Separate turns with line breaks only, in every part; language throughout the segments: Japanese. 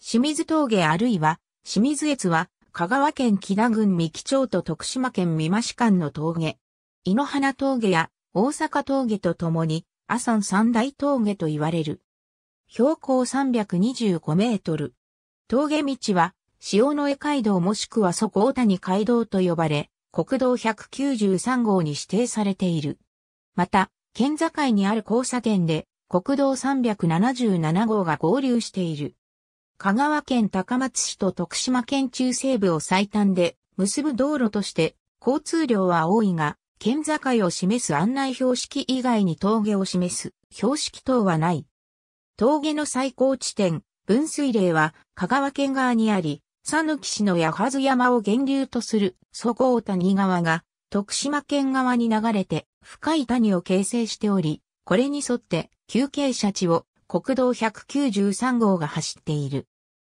清水峠あるいは清水越は香川県木田郡三木町と徳島県三間市間の峠。井の花峠や大阪峠とともに阿山三大峠と言われる。標高325メートル。峠道は塩野江街道もしくはそこ大谷街道と呼ばれ、国道193号に指定されている。また、県境にある交差点で国道377号が合流している。香川県高松市と徳島県中西部を最短で結ぶ道路として交通量は多いが、県境を示す案内標識以外に峠を示す標識等はない。峠の最高地点、分水嶺は香川県側にあり、佐岐市の八幡山を源流とする祖郷谷川が徳島県側に流れて深い谷を形成しており、これに沿って休憩者地を国道193号が走っている。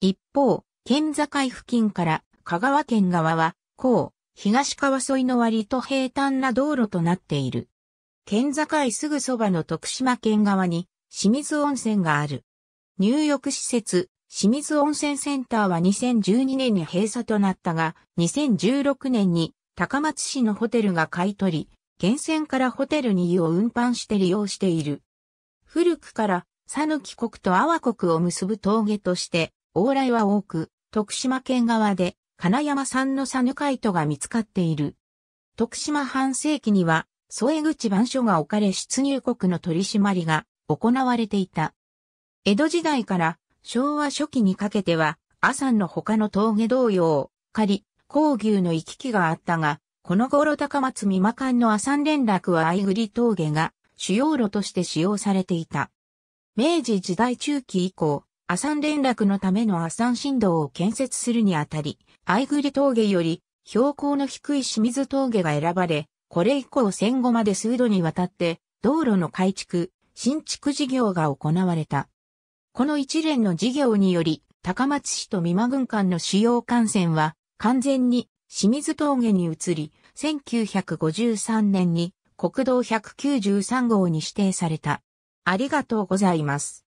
一方、県境付近から香川県側は、こう、東川沿いの割と平坦な道路となっている。県境すぐそばの徳島県側に清水温泉がある。入浴施設、清水温泉センターは2012年に閉鎖となったが、2016年に高松市のホテルが買い取り、源泉からホテルに湯を運搬して利用している。古くから、讃岐国と阿波国を結ぶ峠として、往来は多く、徳島県側で金山産のサヌカイトが見つかっている。徳島半世紀には、添え口番所が置かれ出入国の取り締まりが行われていた。江戸時代から昭和初期にかけては、阿山の他の峠同様、仮、高牛の行き来があったが、この頃高松美馬間の阿山連絡は相栗峠が主要路として使用されていた。明治時代中期以降、阿山連絡のための阿山振動を建設するにあたり、アイグリ峠より標高の低い清水峠が選ばれ、これ以降戦後まで数度にわたって道路の改築、新築事業が行われた。この一連の事業により、高松市と美馬軍間の主要幹線は完全に清水峠に移り、1953年に国道193号に指定された。ありがとうございます。